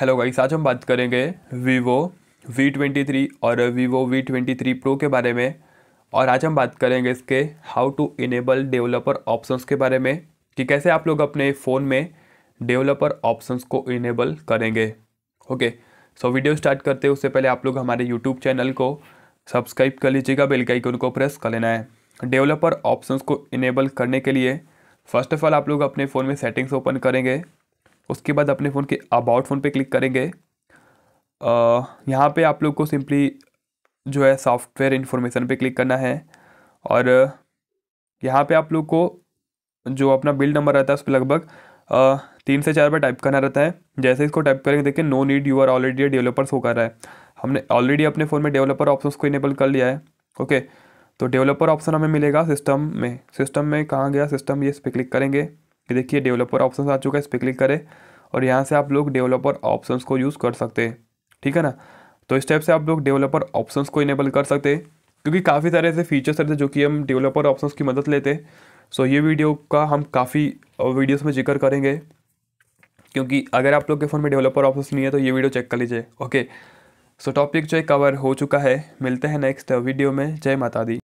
hello guys आज हम बात करेंगे वीवो वी ट्वेंटी थ्री और Vivo V twenty three pro के बारे में और आज हम बात करेंगे इसके how to enable developer options के बारे में कि कैसे आप लोग अपने फ़ोन में डेवलपर ऑप्शंस को इनेबल करेंगे ओके सो वीडियो स्टार्ट करते हैं उससे पहले आप लोग हमारे यूट्यूब चैनल को सब्सक्राइब कर लीजिएगा बेल का को प्रेस कर लेना है डेवलपर ऑप्शंस को इनेबल करने के लिए फ़र्स्ट ऑफ़ ऑल आप लोग अपने फ़ोन में सेटिंग्स ओपन करेंगे उसके बाद अपने फ़ोन के अबाउट फ़ोन पे क्लिक करेंगे यहाँ पे आप लोग को सिंपली जो है सॉफ्टवेयर इन्फॉर्मेशन पे क्लिक करना है और यहाँ पे आप लोग को जो अपना बिल नंबर रहता है उस पर लगभग तीन से चार बार टाइप करना रहता है जैसे इसको टाइप करेंगे देखिए no need you are already developer show कर रहा है हमने ऑलरेडी अपने फ़ोन में डेवलपर ऑप्शन को इनेबल कर लिया है ओके तो डेवलपर ऑप्शन हमें मिलेगा सिस्टम में सिस्टम में कहाँ गया सिस्टम ये इस पर क्लिक करेंगे देखिए डेवलपर ऑप्शन आ चुका है इस पर क्लिक करें और यहाँ से आप लोग डेवलपर ऑप्शन को यूज़ कर सकते हैं ठीक है ना तो इस टाइप से आप लोग डेवलपर ऑप्शन को इनेबल कर सकते हैं क्योंकि काफ़ी सारे ऐसे फीचर्स रहते हैं जो कि हम डेवलपर ऑप्शन की मदद लेते हैं सो ये वीडियो का हम काफ़ी वीडियोस में जिक्र करेंगे क्योंकि अगर आप लोग के फ़ोन में डेवलपर ऑप्शन नहीं है तो ये वीडियो चेक कर लीजिए ओके सो टॉपिक जो है कवर हो चुका है मिलते हैं नेक्स्ट वीडियो में जय माता दी